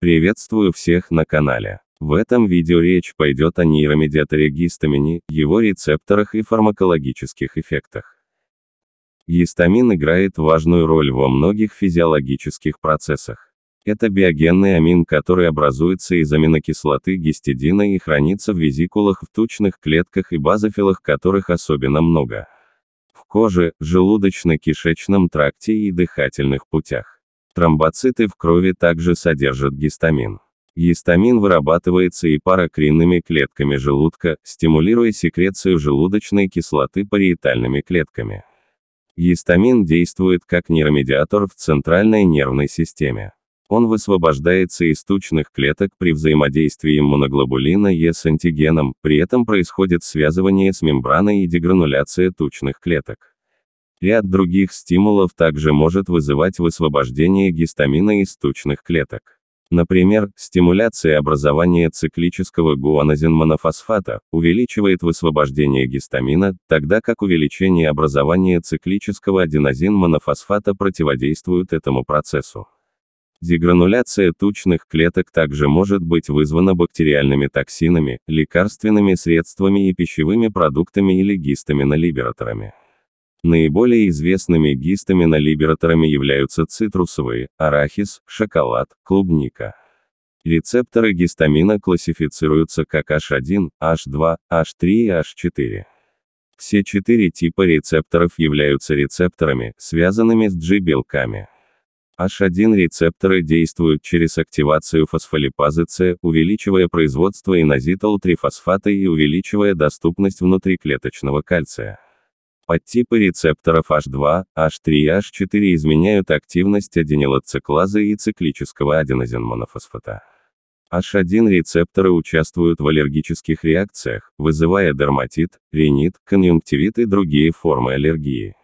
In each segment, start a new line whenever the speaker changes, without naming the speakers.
Приветствую всех на канале. В этом видео речь пойдет о нейромедиаторе гистамине, его рецепторах и фармакологических эффектах. Гистамин играет важную роль во многих физиологических процессах. Это биогенный амин, который образуется из аминокислоты гистидина и хранится в визикулах в тучных клетках и базофилах, которых особенно много. В коже, желудочно-кишечном тракте и дыхательных путях. Тромбоциты в крови также содержат гистамин. Гистамин вырабатывается и паракринными клетками желудка, стимулируя секрецию желудочной кислоты париетальными клетками. Гистамин действует как нейромедиатор в центральной нервной системе. Он высвобождается из тучных клеток при взаимодействии иммуноглобулина Е с антигеном, при этом происходит связывание с мембраной и дегрануляция тучных клеток. Ряд других стимулов также может вызывать высвобождение гистамина из тучных клеток. Например, стимуляция образования циклического гуанозинмонофосфата увеличивает высвобождение гистамина, тогда как увеличение образования циклического аденозинмонофосфата противодействует этому процессу. Дегрануляция тучных клеток также может быть вызвана бактериальными токсинами, лекарственными средствами и пищевыми продуктами или гистаминолибераторами. Наиболее известными гистаминолибераторами являются цитрусовые, арахис, шоколад, клубника. Рецепторы гистамина классифицируются как H1, H2, H3 и H4. Все четыре типа рецепторов являются рецепторами, связанными с G-белками. H1 рецепторы действуют через активацию фосфолипазы С, увеличивая производство инозитол-3-фосфата и увеличивая доступность внутриклеточного кальция. Подтипы рецепторов H2, H3 H4 изменяют активность аденилоциклазы и циклического аденозинмонофосфата. H1 рецепторы участвуют в аллергических реакциях, вызывая дерматит, ринит, конъюнктивит и другие формы аллергии.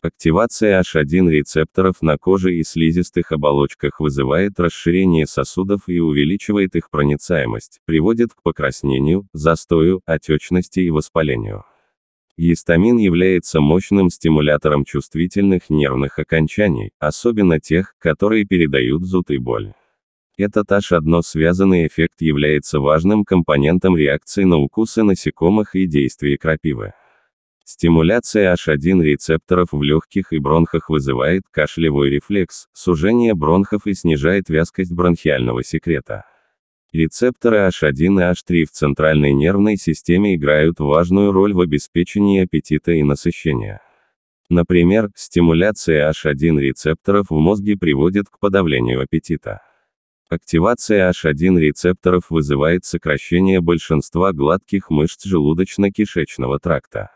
Активация H1 рецепторов на коже и слизистых оболочках вызывает расширение сосудов и увеличивает их проницаемость, приводит к покраснению, застою, отечности и воспалению. Гистамин является мощным стимулятором чувствительных нервных окончаний, особенно тех, которые передают зуд и боль. Этот H1 связанный эффект является важным компонентом реакции на укусы насекомых и действия крапивы. Стимуляция H1 рецепторов в легких и бронхах вызывает кашлевой рефлекс, сужение бронхов и снижает вязкость бронхиального секрета. Рецепторы H1 и H3 в центральной нервной системе играют важную роль в обеспечении аппетита и насыщения. Например, стимуляция H1 рецепторов в мозге приводит к подавлению аппетита. Активация H1 рецепторов вызывает сокращение большинства гладких мышц желудочно-кишечного тракта.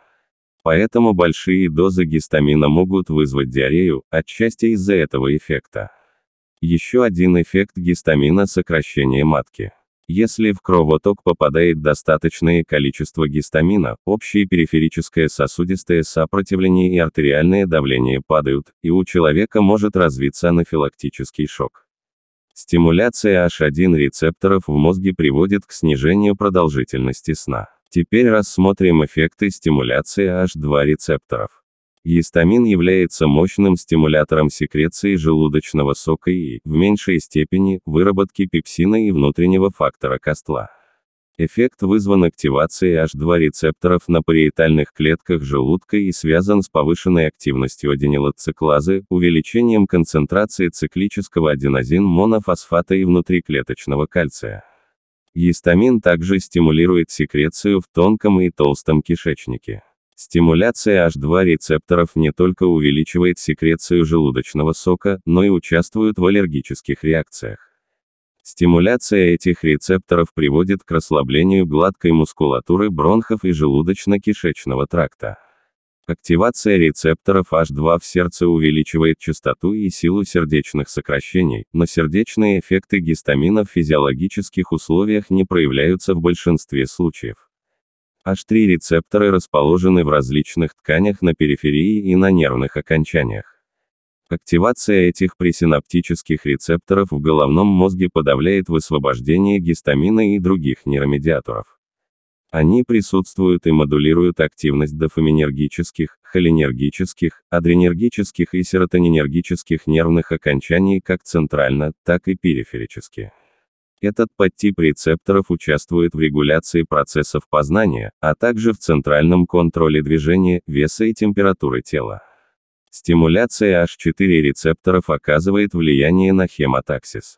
Поэтому большие дозы гистамина могут вызвать диарею, отчасти из-за этого эффекта. Еще один эффект гистамина – сокращение матки. Если в кровоток попадает достаточное количество гистамина, общее периферическое сосудистое сопротивление и артериальное давление падают, и у человека может развиться анафилактический шок. Стимуляция H1 рецепторов в мозге приводит к снижению продолжительности сна. Теперь рассмотрим эффекты стимуляции H2 рецепторов. Гистамин является мощным стимулятором секреции желудочного сока и, в меньшей степени, выработки пепсина и внутреннего фактора костла. Эффект вызван активацией H2 рецепторов на париетальных клетках желудка и связан с повышенной активностью аденилоциклазы, увеличением концентрации циклического аденозин-монофосфата и внутриклеточного кальция. Гистамин также стимулирует секрецию в тонком и толстом кишечнике. Стимуляция H2 рецепторов не только увеличивает секрецию желудочного сока, но и участвует в аллергических реакциях. Стимуляция этих рецепторов приводит к расслаблению гладкой мускулатуры бронхов и желудочно-кишечного тракта. Активация рецепторов H2 в сердце увеличивает частоту и силу сердечных сокращений, но сердечные эффекты гистамина в физиологических условиях не проявляются в большинстве случаев. H3 рецепторы расположены в различных тканях на периферии и на нервных окончаниях. Активация этих пресинаптических рецепторов в головном мозге подавляет высвобождение гистамина и других нейромедиаторов. Они присутствуют и модулируют активность дофаминергических, холинергических, адренергических и серотонинергических нервных окончаний как центрально, так и периферически. Этот подтип рецепторов участвует в регуляции процессов познания, а также в центральном контроле движения, веса и температуры тела. Стимуляция H4 рецепторов оказывает влияние на хемотаксис.